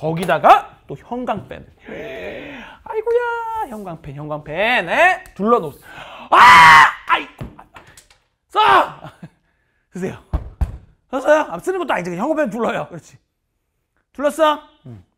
거기다가 또 형광펜. 아이고야 형광펜 형광펜 에? 네? 둘러놓으 아! 아이고 써! 쓰세요 썼어요? 아, 쓰는 것도 아니지 형광펜 둘러요 그렇지 둘렀어? 음.